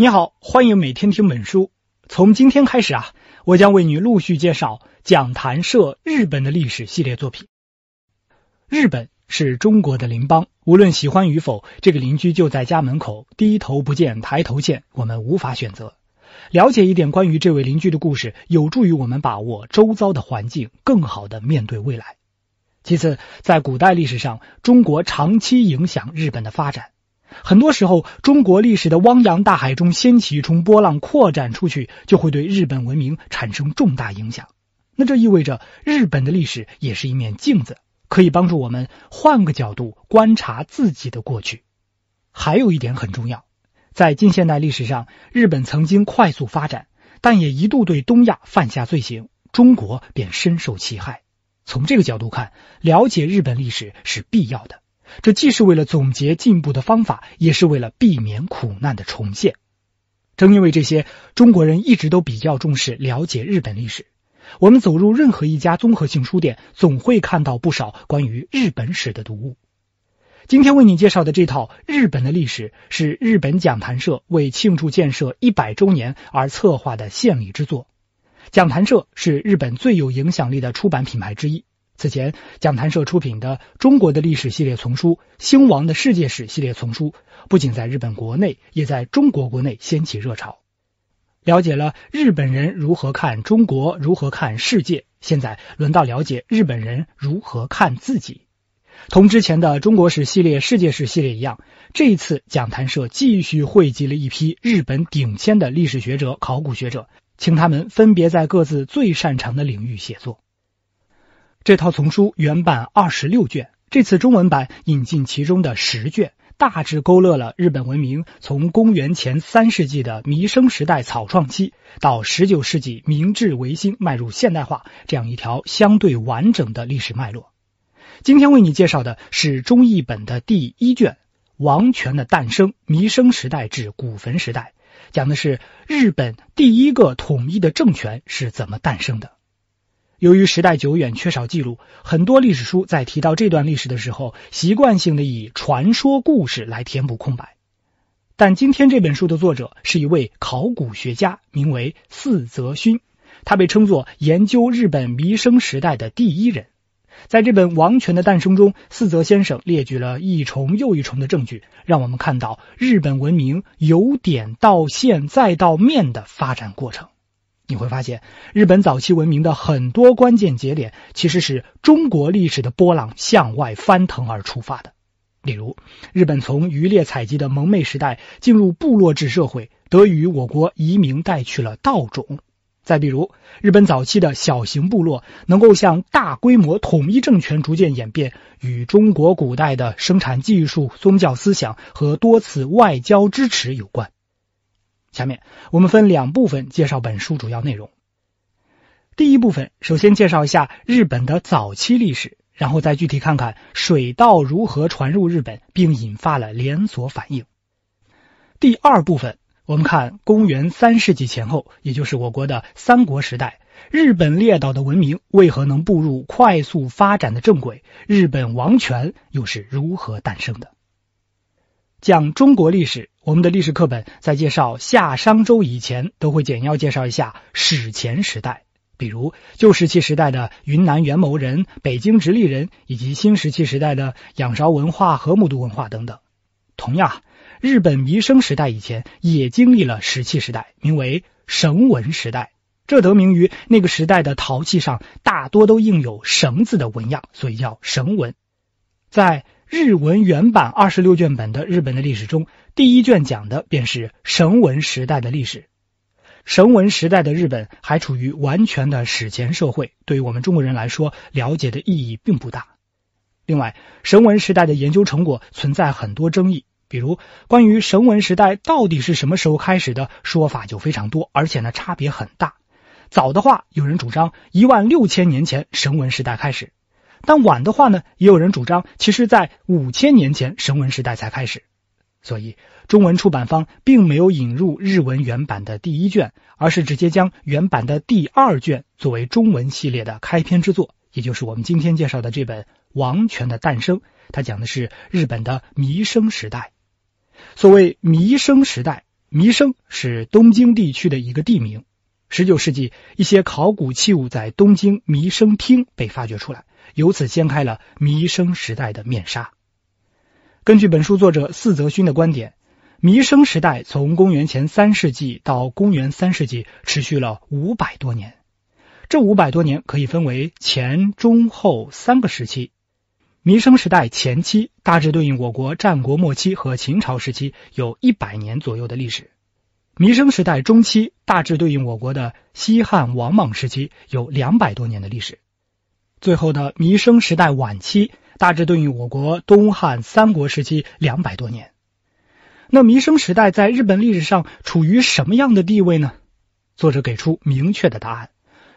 你好，欢迎每天听本书。从今天开始啊，我将为你陆续介绍讲谈社日本的历史系列作品。日本是中国的邻邦，无论喜欢与否，这个邻居就在家门口，低头不见抬头见。我们无法选择，了解一点关于这位邻居的故事，有助于我们把握周遭的环境，更好的面对未来。其次，在古代历史上，中国长期影响日本的发展。很多时候，中国历史的汪洋大海中掀起一重波浪，扩展出去就会对日本文明产生重大影响。那这意味着，日本的历史也是一面镜子，可以帮助我们换个角度观察自己的过去。还有一点很重要，在近现代历史上，日本曾经快速发展，但也一度对东亚犯下罪行，中国便深受其害。从这个角度看，了解日本历史是必要的。这既是为了总结进步的方法，也是为了避免苦难的重现。正因为这些，中国人一直都比较重视了解日本历史。我们走入任何一家综合性书店，总会看到不少关于日本史的读物。今天为你介绍的这套《日本的历史》是日本讲谈社为庆祝建设一百周年而策划的献礼之作。讲谈社是日本最有影响力的出版品牌之一。此前，讲坛社出品的《中国的历史》系列丛书、《兴亡的世界史》系列丛书，不仅在日本国内，也在中国国内掀起热潮。了解了日本人如何看中国，如何看世界，现在轮到了解日本人如何看自己。同之前的《中国史》系列、《世界史》系列一样，这一次讲坛社继续汇集了一批日本顶尖的历史学者、考古学者，请他们分别在各自最擅长的领域写作。这套丛书原版二十六卷，这次中文版引进其中的十卷，大致勾勒了日本文明从公元前三世纪的弥生时代草创期到十九世纪明治维新迈入现代化这样一条相对完整的历史脉络。今天为你介绍的是中译本的第一卷《王权的诞生：弥生时代至古坟时代》，讲的是日本第一个统一的政权是怎么诞生的。由于时代久远，缺少记录，很多历史书在提到这段历史的时候，习惯性的以传说故事来填补空白。但今天这本书的作者是一位考古学家，名为四泽勋，他被称作研究日本弥生时代的第一人。在这本《王权的诞生》中，四泽先生列举了一重又一重的证据，让我们看到日本文明由点到线再到面的发展过程。你会发现，日本早期文明的很多关键节点，其实是中国历史的波浪向外翻腾而出发的。例如，日本从渔猎采集的蒙昧时代进入部落制社会，得益于我国移民带去了稻种。再比如，日本早期的小型部落能够向大规模统一政权逐渐演变，与中国古代的生产技术、宗教思想和多次外交支持有关。下面我们分两部分介绍本书主要内容。第一部分首先介绍一下日本的早期历史，然后再具体看看水稻如何传入日本，并引发了连锁反应。第二部分我们看公元三世纪前后，也就是我国的三国时代，日本列岛的文明为何能步入快速发展的正轨？日本王权又是如何诞生的？讲中国历史。我们的历史课本在介绍夏商周以前，都会简要介绍一下史前时代，比如旧石器时代的云南元谋人、北京直立人，以及新石器时代的仰韶文化和木都文化等等。同样，日本弥生时代以前也经历了石器时代，名为绳纹时代，这得名于那个时代的陶器上大多都印有绳子的纹样，所以叫绳纹。在日文原版二十六卷本的日本的历史中。第一卷讲的便是神文时代的历史。神文时代的日本还处于完全的史前社会，对于我们中国人来说，了解的意义并不大。另外，神文时代的研究成果存在很多争议，比如关于神文时代到底是什么时候开始的说法就非常多，而且呢差别很大。早的话，有人主张一万六千年前神文时代开始；但晚的话呢，也有人主张其实在五千年前神文时代才开始。所以，中文出版方并没有引入日文原版的第一卷，而是直接将原版的第二卷作为中文系列的开篇之作，也就是我们今天介绍的这本《王权的诞生》。它讲的是日本的弥生时代。所谓弥生时代，弥生是东京地区的一个地名。十九世纪，一些考古器物在东京弥生町被发掘出来，由此掀开了弥生时代的面纱。根据本书作者四泽勋的观点，弥生时代从公元前三世纪到公元三世纪持续了五百多年。这五百多年可以分为前、中、后三个时期。弥生时代前期大致对应我国战国末期和秦朝时期，有一百年左右的历史；弥生时代中期大致对应我国的西汉王莽时期，有两百多年的历史；最后的弥生时代晚期。大致对应我国东汉三国时期两百多年。那弥生时代在日本历史上处于什么样的地位呢？作者给出明确的答案：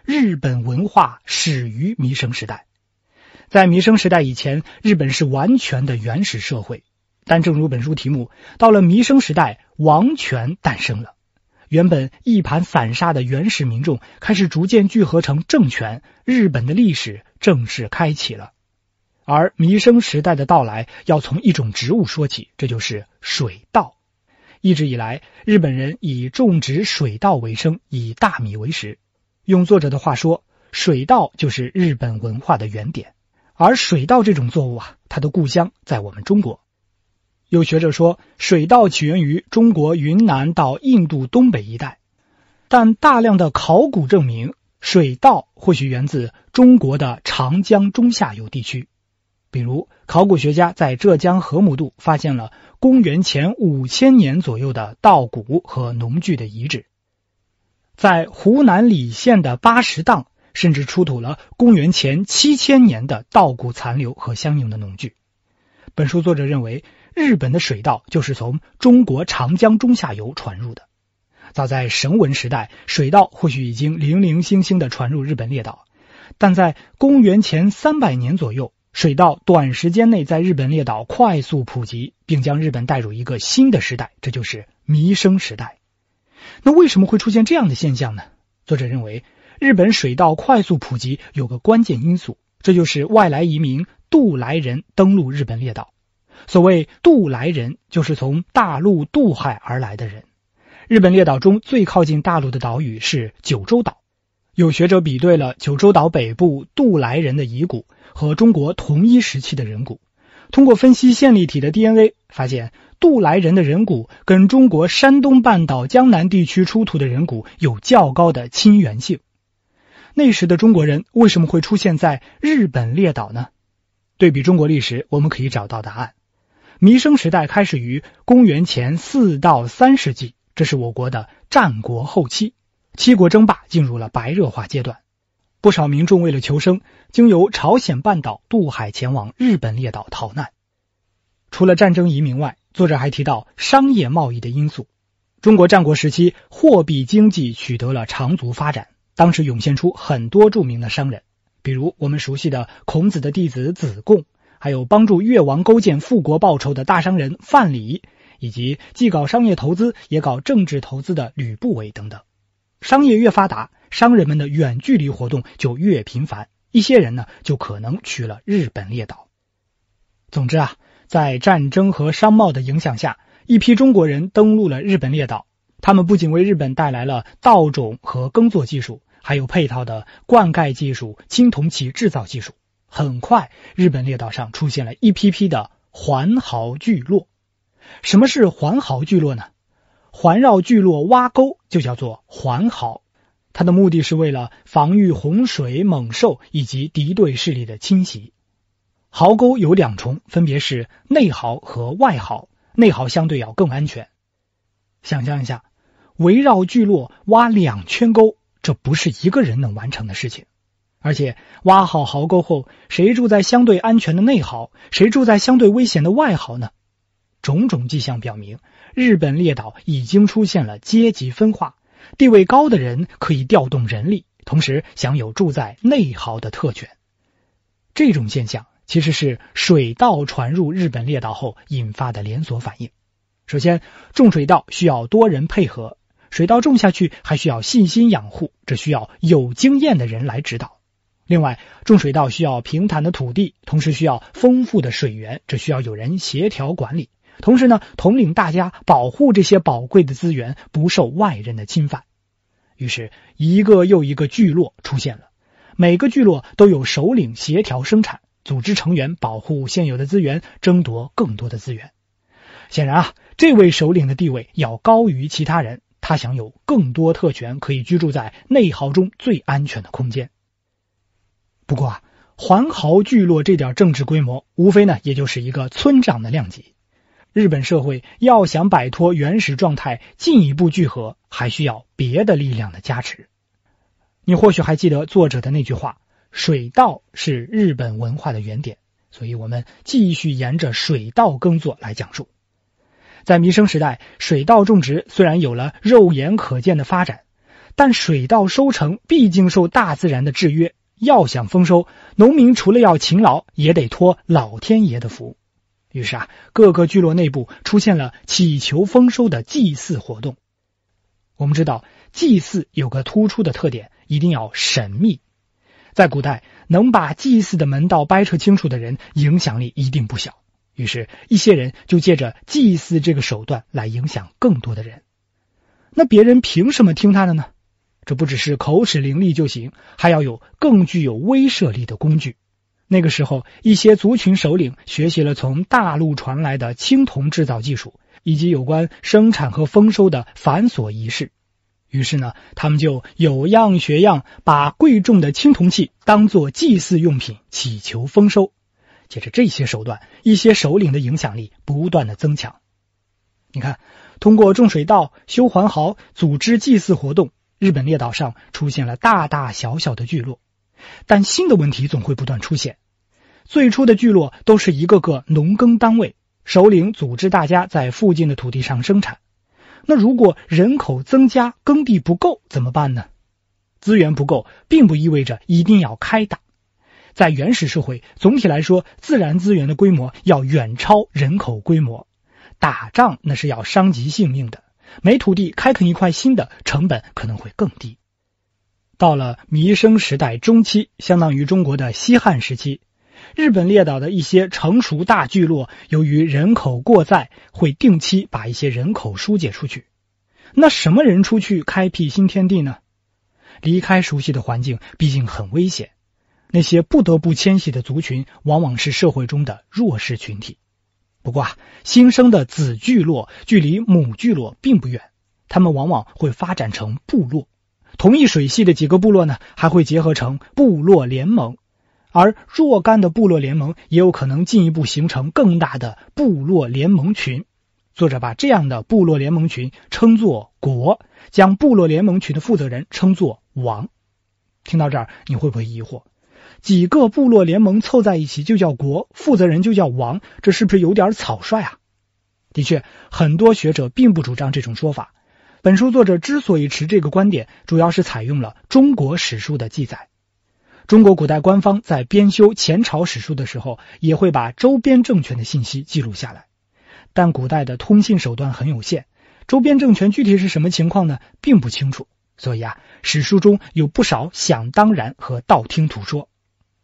日本文化始于弥生时代。在弥生时代以前，日本是完全的原始社会。但正如本书题目，到了弥生时代，王权诞生了。原本一盘散沙的原始民众开始逐渐聚合成政权，日本的历史正式开启了。而弥生时代的到来要从一种植物说起，这就是水稻。一直以来，日本人以种植水稻为生，以大米为食。用作者的话说，水稻就是日本文化的原点。而水稻这种作物啊，它的故乡在我们中国。有学者说，水稻起源于中国云南到印度东北一带，但大量的考古证明，水稻或许源自中国的长江中下游地区。比如，考古学家在浙江河姆渡发现了公元前五千年左右的稻谷和农具的遗址，在湖南澧县的八十荡甚至出土了公元前七千年的稻谷残留和相应的农具。本书作者认为，日本的水稻就是从中国长江中下游传入的。早在神文时代，水稻或许已经零零星星地传入日本列岛，但在公元前三百年左右。水稻短时间内在日本列岛快速普及，并将日本带入一个新的时代，这就是弥生时代。那为什么会出现这样的现象呢？作者认为，日本水稻快速普及有个关键因素，这就是外来移民渡来人登陆日本列岛。所谓渡来人，就是从大陆渡海而来的人。日本列岛中最靠近大陆的岛屿是九州岛。有学者比对了九州岛北部渡来人的遗骨和中国同一时期的人骨，通过分析线粒体的 DNA，发现渡来人的人骨跟中国山东半岛、江南地区出土的人骨有较高的亲缘性。那时的中国人为什么会出现在日本列岛呢？对比中国历史，我们可以找到答案。弥生时代开始于公元前四到三世纪，这是我国的战国后期。七国争霸进入了白热化阶段，不少民众为了求生，经由朝鲜半岛渡海前往日本列岛逃难。除了战争移民外，作者还提到商业贸易的因素。中国战国时期，货币经济取得了长足发展，当时涌现出很多著名的商人，比如我们熟悉的孔子的弟子子贡，还有帮助越王勾践复国报仇的大商人范蠡，以及既搞商业投资也搞政治投资的吕不韦等等。商业越发达，商人们的远距离活动就越频繁，一些人呢就可能去了日本列岛。总之啊，在战争和商贸的影响下，一批中国人登陆了日本列岛。他们不仅为日本带来了稻种和耕作技术，还有配套的灌溉技术、青铜器制造技术。很快，日本列岛上出现了一批批的环壕聚落。什么是环壕聚落呢？环绕聚落挖沟就叫做环壕，它的目的是为了防御洪水、猛兽以及敌对势力的侵袭。壕沟有两重，分别是内壕和外壕，内壕相对要更安全。想象一下，围绕聚落挖两圈沟，这不是一个人能完成的事情。而且挖好壕沟后，谁住在相对安全的内壕，谁住在相对危险的外壕呢？种种迹象表明。日本列岛已经出现了阶级分化，地位高的人可以调动人力，同时享有住在内豪的特权。这种现象其实是水稻传入日本列岛后引发的连锁反应。首先，种水稻需要多人配合，水稻种下去还需要细心养护，这需要有经验的人来指导。另外，种水稻需要平坦的土地，同时需要丰富的水源，这需要有人协调管理。同时呢，统领大家保护这些宝贵的资源不受外人的侵犯。于是，一个又一个聚落出现了。每个聚落都有首领协调生产，组织成员保护现有的资源，争夺更多的资源。显然啊，这位首领的地位要高于其他人，他享有更多特权，可以居住在内壕中最安全的空间。不过啊，环壕聚落这点政治规模，无非呢，也就是一个村长的量级。日本社会要想摆脱原始状态，进一步聚合，还需要别的力量的加持。你或许还记得作者的那句话：“水稻是日本文化的原点。”所以，我们继续沿着水稻耕作来讲述。在弥生时代，水稻种植虽然有了肉眼可见的发展，但水稻收成毕竟受大自然的制约。要想丰收，农民除了要勤劳，也得托老天爷的福。于是啊，各个聚落内部出现了祈求丰收的祭祀活动。我们知道，祭祀有个突出的特点，一定要神秘。在古代，能把祭祀的门道掰扯清楚的人，影响力一定不小。于是，一些人就借着祭祀这个手段来影响更多的人。那别人凭什么听他的呢？这不只是口齿伶俐就行，还要有更具有威慑力的工具。那个时候，一些族群首领学习了从大陆传来的青铜制造技术，以及有关生产和丰收的繁琐仪式。于是呢，他们就有样学样，把贵重的青铜器当做祭祀用品，祈求丰收。借着这些手段，一些首领的影响力不断的增强。你看，通过种水稻、修环壕、组织祭祀活动，日本列岛上出现了大大小小的聚落。但新的问题总会不断出现。最初的聚落都是一个个农耕单位，首领组织大家在附近的土地上生产。那如果人口增加，耕地不够怎么办呢？资源不够，并不意味着一定要开打。在原始社会，总体来说，自然资源的规模要远超人口规模。打仗那是要伤及性命的，没土地开垦一块新的成本可能会更低。到了弥生时代中期，相当于中国的西汉时期。日本列岛的一些成熟大聚落，由于人口过载，会定期把一些人口疏解出去。那什么人出去开辟新天地呢？离开熟悉的环境，毕竟很危险。那些不得不迁徙的族群，往往是社会中的弱势群体。不过啊，新生的子聚落距离母聚落并不远，他们往往会发展成部落。同一水系的几个部落呢，还会结合成部落联盟。而若干的部落联盟也有可能进一步形成更大的部落联盟群。作者把这样的部落联盟群称作国，将部落联盟群的负责人称作王。听到这儿，你会不会疑惑？几个部落联盟凑在一起就叫国，负责人就叫王，这是不是有点草率啊？的确，很多学者并不主张这种说法。本书作者之所以持这个观点，主要是采用了中国史书的记载。中国古代官方在编修前朝史书的时候，也会把周边政权的信息记录下来。但古代的通信手段很有限，周边政权具体是什么情况呢，并不清楚。所以啊，史书中有不少想当然和道听途说。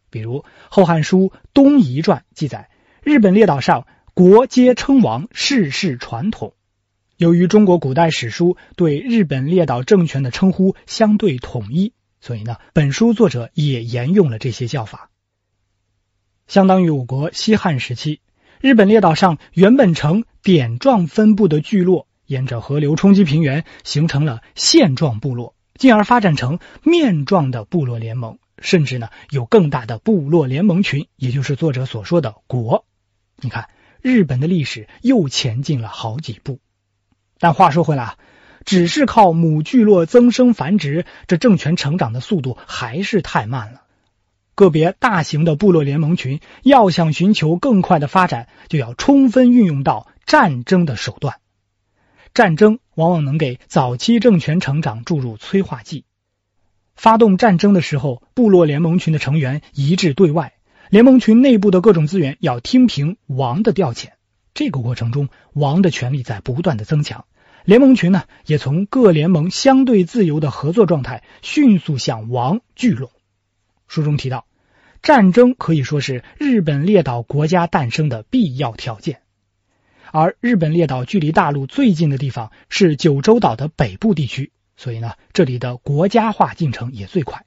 比如《后汉书·东夷传》记载：“日本列岛上国皆称王，世世传统。”由于中国古代史书对日本列岛政权的称呼相对统一。所以呢，本书作者也沿用了这些叫法，相当于我国西汉时期，日本列岛上原本呈点状分布的聚落，沿着河流冲击平原形成了线状部落，进而发展成面状的部落联盟，甚至呢有更大的部落联盟群，也就是作者所说的国。你看，日本的历史又前进了好几步。但话说回来啊。只是靠母聚落增生繁殖，这政权成长的速度还是太慢了。个别大型的部落联盟群要想寻求更快的发展，就要充分运用到战争的手段。战争往往能给早期政权成长注入催化剂。发动战争的时候，部落联盟群的成员一致对外，联盟群内部的各种资源要听凭王的调遣。这个过程中，王的权力在不断的增强。联盟群呢，也从各联盟相对自由的合作状态迅速向王聚拢。书中提到，战争可以说是日本列岛国家诞生的必要条件，而日本列岛距离大陆最近的地方是九州岛的北部地区，所以呢，这里的国家化进程也最快。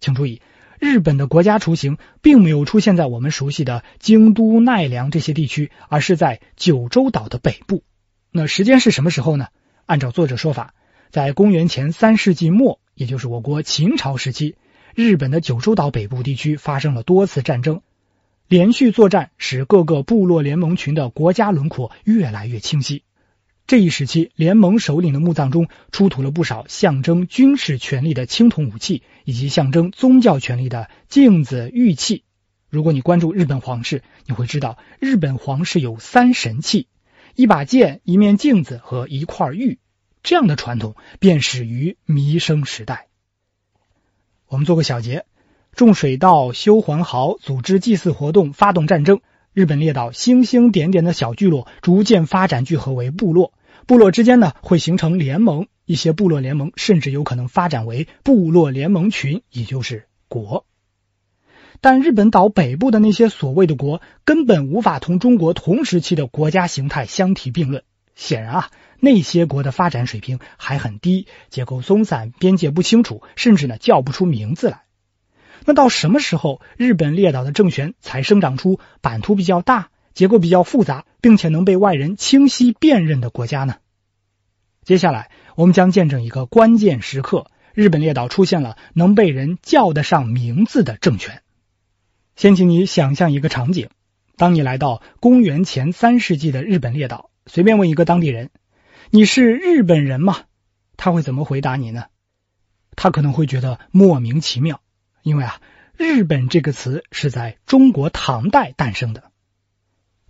请注意，日本的国家雏形并没有出现在我们熟悉的京都、奈良这些地区，而是在九州岛的北部。那时间是什么时候呢？按照作者说法，在公元前三世纪末，也就是我国秦朝时期，日本的九州岛北部地区发生了多次战争，连续作战使各个部落联盟群的国家轮廓越来越清晰。这一时期，联盟首领的墓葬中出土了不少象征军事权力的青铜武器，以及象征宗教权力的镜子、玉器。如果你关注日本皇室，你会知道日本皇室有三神器。一把剑、一面镜子和一块玉，这样的传统便始于弥生时代。我们做个小结：种水稻、修环壕、组织祭祀活动、发动战争。日本列岛星星点点的小聚落逐渐发展聚合为部落，部落之间呢会形成联盟，一些部落联盟甚至有可能发展为部落联盟群，也就是国。但日本岛北部的那些所谓的国，根本无法同中国同时期的国家形态相提并论。显然啊，那些国的发展水平还很低，结构松散，边界不清楚，甚至呢叫不出名字来。那到什么时候，日本列岛的政权才生长出版图比较大、结构比较复杂，并且能被外人清晰辨认的国家呢？接下来，我们将见证一个关键时刻：日本列岛出现了能被人叫得上名字的政权。先请你想象一个场景：当你来到公元前三世纪的日本列岛，随便问一个当地人，“你是日本人吗？”他会怎么回答你呢？他可能会觉得莫名其妙，因为啊，“日本”这个词是在中国唐代诞生的。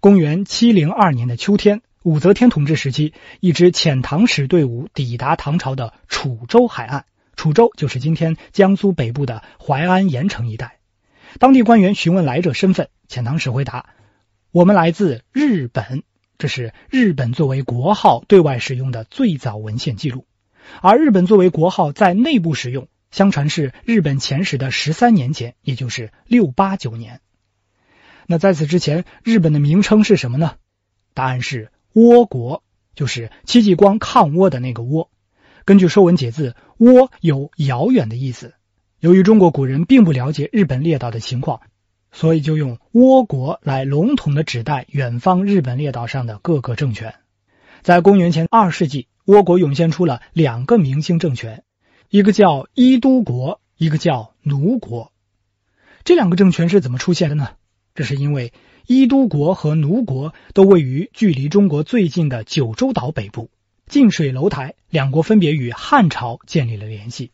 公元七零二年的秋天，武则天统治时期，一支遣唐使队伍抵达唐朝的楚州海岸，楚州就是今天江苏北部的淮安、盐城一带。当地官员询问来者身份，遣唐使回答：“我们来自日本，这是日本作为国号对外使用的最早文献记录。而日本作为国号在内部使用，相传是日本遣使的十三年前，也就是六八九年。那在此之前，日本的名称是什么呢？答案是倭国，就是戚继光抗倭的那个倭。根据《说文解字》，倭有遥远的意思。”由于中国古人并不了解日本列岛的情况，所以就用“倭国”来笼统的指代远方日本列岛上的各个政权。在公元前二世纪，倭国涌现出了两个明星政权，一个叫伊都国，一个叫奴国。这两个政权是怎么出现的呢？这是因为伊都国和奴国都位于距离中国最近的九州岛北部，近水楼台，两国分别与汉朝建立了联系。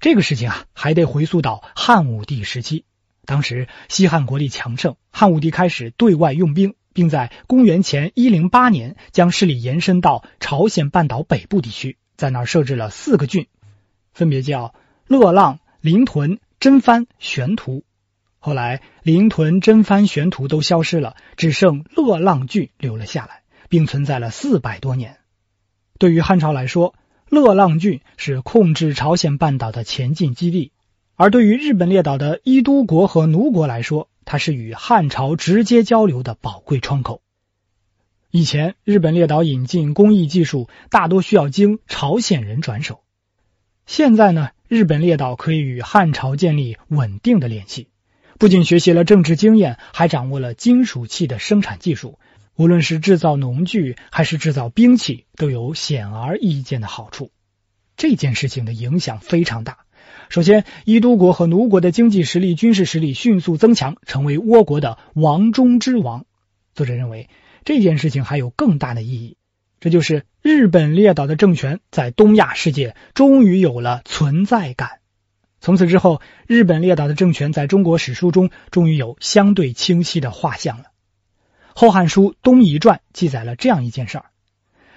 这个事情啊，还得回溯到汉武帝时期。当时西汉国力强盛，汉武帝开始对外用兵，并在公元前一零八年将势力延伸到朝鲜半岛北部地区，在那儿设置了四个郡，分别叫乐浪、临屯、真番、玄图。后来临屯、真番、玄图都消失了，只剩乐浪郡留了下来，并存在了四百多年。对于汉朝来说，乐浪郡是控制朝鲜半岛的前进基地，而对于日本列岛的伊都国和奴国来说，它是与汉朝直接交流的宝贵窗口。以前，日本列岛引进工艺技术大多需要经朝鲜人转手，现在呢，日本列岛可以与汉朝建立稳定的联系，不仅学习了政治经验，还掌握了金属器的生产技术。无论是制造农具还是制造兵器，都有显而易见的好处。这件事情的影响非常大。首先，伊都国和奴国的经济实力、军事实力迅速增强，成为倭国的王中之王。作者认为，这件事情还有更大的意义，这就是日本列岛的政权在东亚世界终于有了存在感。从此之后，日本列岛的政权在中国史书中终于有相对清晰的画像了。《后汉书·东夷传》记载了这样一件事儿：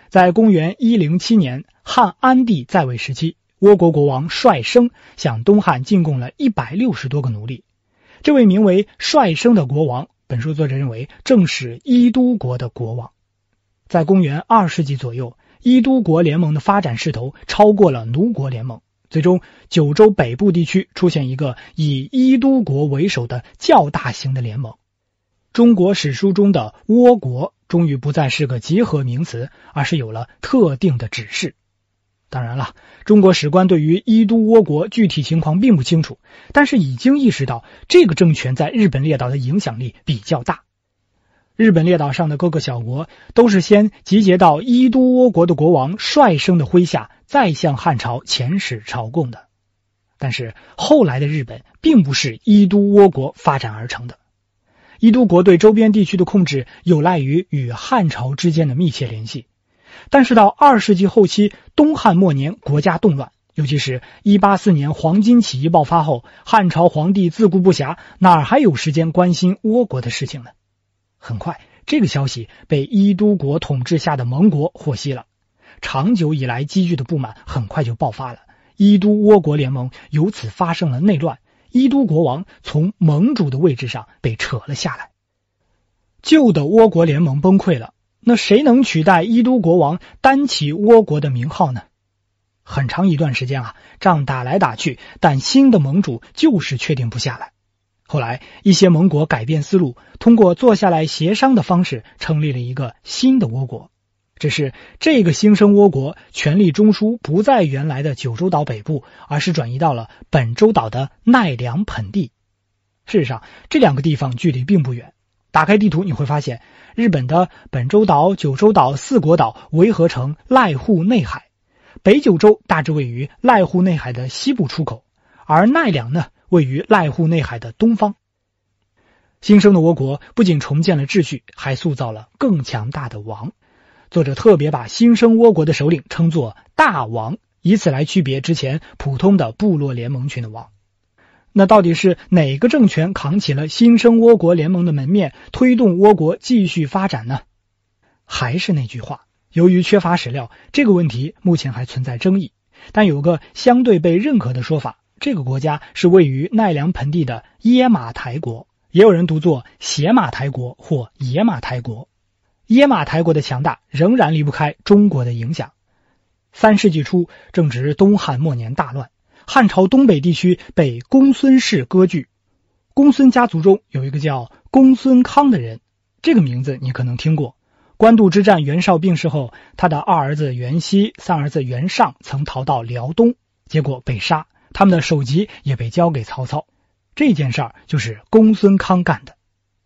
在公元一零七年，汉安帝在位时期，倭国国王率生向东汉进贡了一百六十多个奴隶。这位名为率生的国王，本书作者认为正是伊都国的国王。在公元二世纪左右，伊都国联盟的发展势头超过了奴国联盟，最终九州北部地区出现一个以伊都国为首的较大型的联盟。中国史书中的“倭国”终于不再是个集合名词，而是有了特定的指示。当然了，中国史官对于伊都倭国具体情况并不清楚，但是已经意识到这个政权在日本列岛的影响力比较大。日本列岛上的各个小国都是先集结到伊都倭国的国王率生的麾下，再向汉朝遣使朝贡的。但是后来的日本并不是伊都倭国发展而成的。伊都国对周边地区的控制有赖于与汉朝之间的密切联系，但是到二世纪后期，东汉末年国家动乱，尤其是一八四年黄巾起义爆发后，汉朝皇帝自顾不暇，哪还有时间关心倭国的事情呢？很快，这个消息被伊都国统治下的盟国获悉了，长久以来积聚的不满很快就爆发了，伊都倭国联盟由此发生了内乱。伊都国王从盟主的位置上被扯了下来，旧的倭国联盟崩溃了。那谁能取代伊都国王担起倭国的名号呢？很长一段时间啊，仗打来打去，但新的盟主就是确定不下来。后来一些盟国改变思路，通过坐下来协商的方式，成立了一个新的倭国。只是这个新生倭国权力中枢不在原来的九州岛北部，而是转移到了本州岛的奈良盆地。事实上，这两个地方距离并不远。打开地图，你会发现，日本的本州岛、九州岛、四国岛、围合成濑户内海、北九州大致位于濑户内海的西部出口，而奈良呢，位于濑户内海的东方。新生的倭国不仅重建了秩序，还塑造了更强大的王。作者特别把新生倭国的首领称作大王，以此来区别之前普通的部落联盟群的王。那到底是哪个政权扛起了新生倭国联盟的门面，推动倭国继续发展呢？还是那句话，由于缺乏史料，这个问题目前还存在争议。但有个相对被认可的说法，这个国家是位于奈良盆地的野马台国，也有人读作邪马台国或野马台国。耶马台国的强大仍然离不开中国的影响。三世纪初正值东汉末年大乱，汉朝东北地区被公孙氏割据。公孙家族中有一个叫公孙康的人，这个名字你可能听过。官渡之战，袁绍病逝后，他的二儿子袁熙、三儿子袁尚曾逃到辽东，结果被杀，他们的首级也被交给曹操。这件事儿就是公孙康干的。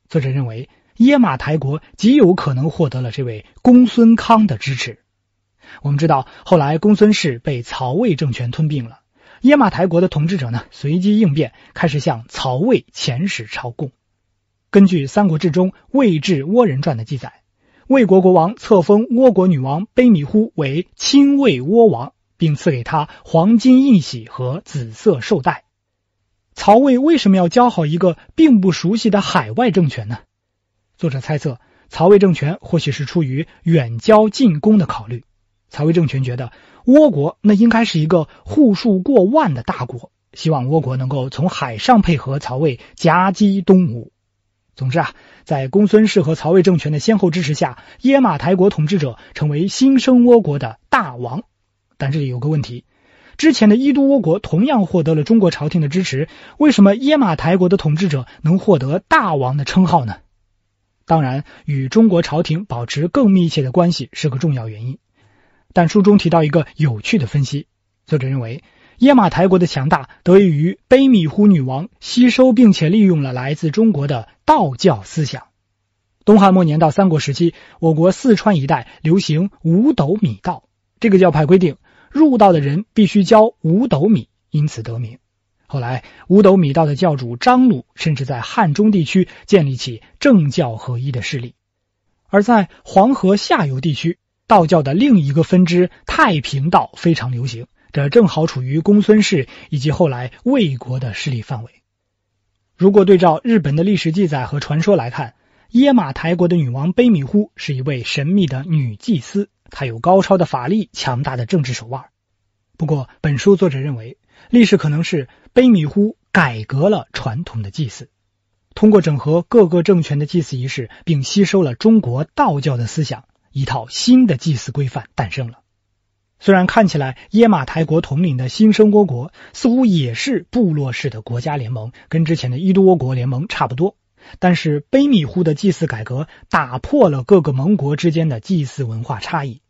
作者认为。耶马台国极有可能获得了这位公孙康的支持。我们知道，后来公孙氏被曹魏政权吞并了。耶马台国的统治者呢，随机应变，开始向曹魏遣使朝贡。根据《三国志》中《魏志倭人传》的记载，魏国国王册封倭国女王卑弥呼为亲魏倭王，并赐给他黄金印玺和紫色绶带。曹魏为什么要交好一个并不熟悉的海外政权呢？作者猜测，曹魏政权或许是出于远交近攻的考虑。曹魏政权觉得，倭国那应该是一个户数过万的大国，希望倭国能够从海上配合曹魏夹击东吴。总之啊，在公孙氏和曹魏政权的先后支持下，耶马台国统治者成为新生倭国的大王。但这里有个问题：之前的伊都倭国同样获得了中国朝廷的支持，为什么耶马台国的统治者能获得大王的称号呢？当然，与中国朝廷保持更密切的关系是个重要原因。但书中提到一个有趣的分析，作者认为，耶马台国的强大得益于卑弥呼女王吸收并且利用了来自中国的道教思想。东汉末年到三国时期，我国四川一带流行五斗米道，这个教派规定，入道的人必须交五斗米，因此得名。后来，五斗米道的教主张鲁甚至在汉中地区建立起政教合一的势力；而在黄河下游地区，道教的另一个分支太平道非常流行。这正好处于公孙氏以及后来魏国的势力范围。如果对照日本的历史记载和传说来看，耶马台国的女王卑弥呼是一位神秘的女祭司，她有高超的法力、强大的政治手腕。不过，本书作者认为。历史可能是卑弥呼改革了传统的祭祀，通过整合各个政权的祭祀仪式，并吸收了中国道教的思想，一套新的祭祀规范诞生了。虽然看起来耶马台国统领的新生倭国似乎也是部落式的国家联盟，跟之前的伊都倭国联盟差不多，但是卑弥呼的祭祀改革打破了各个盟国之间的祭祀文化差异。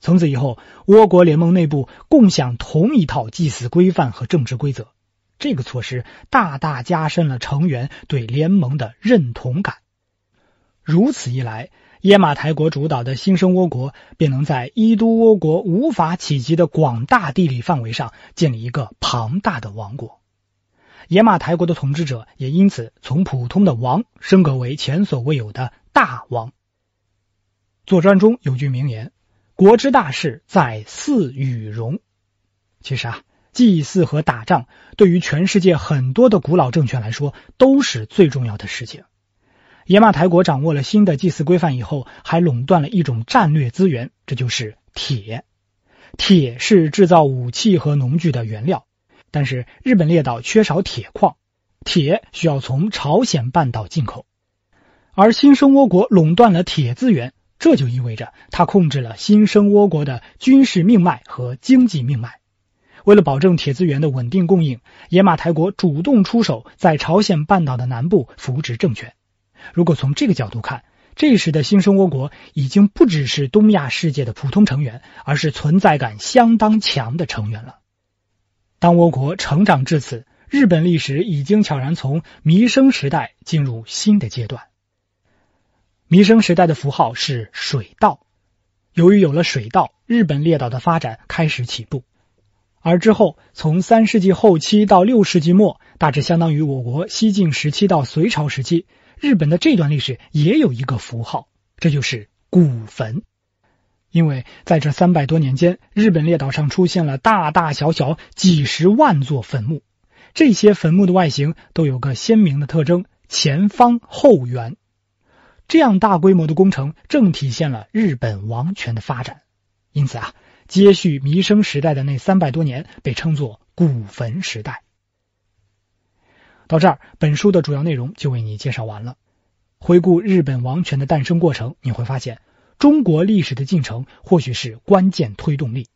从此以后，倭国联盟内部共享同一套祭祀规范和政治规则。这个措施大大加深了成员对联盟的认同感。如此一来，野马台国主导的新生倭国便能在伊都倭国无法企及的广大地理范围上建立一个庞大的王国。野马台国的统治者也因此从普通的王升格为前所未有的大王。作传》中有句名言。国之大事，在祀与戎。其实啊，祭祀和打仗对于全世界很多的古老政权来说，都是最重要的事情。野马台国掌握了新的祭祀规范以后，还垄断了一种战略资源，这就是铁。铁是制造武器和农具的原料，但是日本列岛缺少铁矿，铁需要从朝鲜半岛进口，而新生倭国垄断了铁资源。这就意味着，他控制了新生倭国的军事命脉和经济命脉。为了保证铁资源的稳定供应，野马台国主动出手，在朝鲜半岛的南部扶植政权。如果从这个角度看，这时的新生倭国已经不只是东亚世界的普通成员，而是存在感相当强的成员了。当倭国成长至此，日本历史已经悄然从弥生时代进入新的阶段。弥生时代的符号是水稻，由于有了水稻，日本列岛的发展开始起步。而之后，从三世纪后期到六世纪末，大致相当于我国西晋时期到隋朝时期，日本的这段历史也有一个符号，这就是古坟。因为在这三百多年间，日本列岛上出现了大大小小几十万座坟墓，这些坟墓的外形都有个鲜明的特征：前方后圆。这样大规模的工程，正体现了日本王权的发展。因此啊，接续弥生时代的那三百多年，被称作古坟时代。到这儿，本书的主要内容就为你介绍完了。回顾日本王权的诞生过程，你会发现，中国历史的进程或许是关键推动力。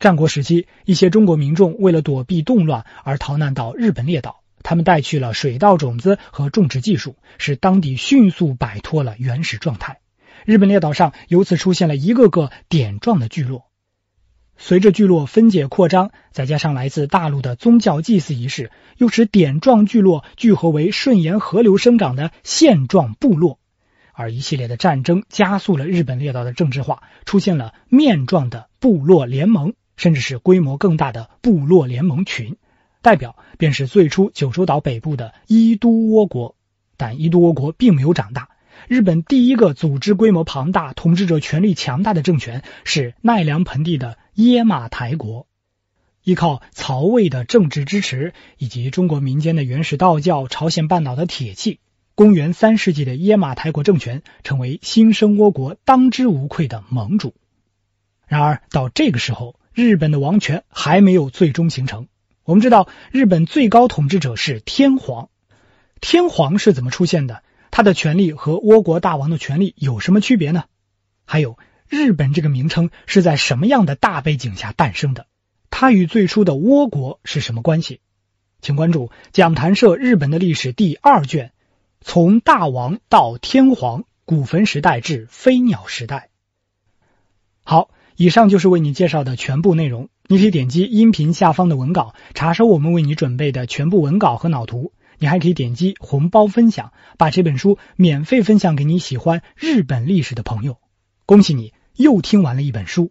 战国时期，一些中国民众为了躲避动乱而逃难到日本列岛。他们带去了水稻种子和种植技术，使当地迅速摆脱了原始状态。日本列岛上由此出现了一个个点状的聚落。随着聚落分解扩张，再加上来自大陆的宗教祭祀仪式，又使点状聚落聚合为顺沿河流生长的线状部落。而一系列的战争加速了日本列岛的政治化，出现了面状的部落联盟，甚至是规模更大的部落联盟群。代表便是最初九州岛北部的伊都倭国，但伊都倭国并没有长大。日本第一个组织规模庞大、统治者权力强大的政权是奈良盆地的耶马台国，依靠曹魏的政治支持以及中国民间的原始道教、朝鲜半岛的铁器，公元三世纪的耶马台国政权成为新生倭国当之无愧的盟主。然而，到这个时候，日本的王权还没有最终形成。我们知道，日本最高统治者是天皇。天皇是怎么出现的？他的权力和倭国大王的权力有什么区别呢？还有，日本这个名称是在什么样的大背景下诞生的？它与最初的倭国是什么关系？请关注《讲谈社日本的历史》第二卷，从大王到天皇：古坟时代至飞鸟时代。好。以上就是为你介绍的全部内容。你可以点击音频下方的文稿，查收我们为你准备的全部文稿和脑图。你还可以点击红包分享，把这本书免费分享给你喜欢日本历史的朋友。恭喜你，又听完了一本书。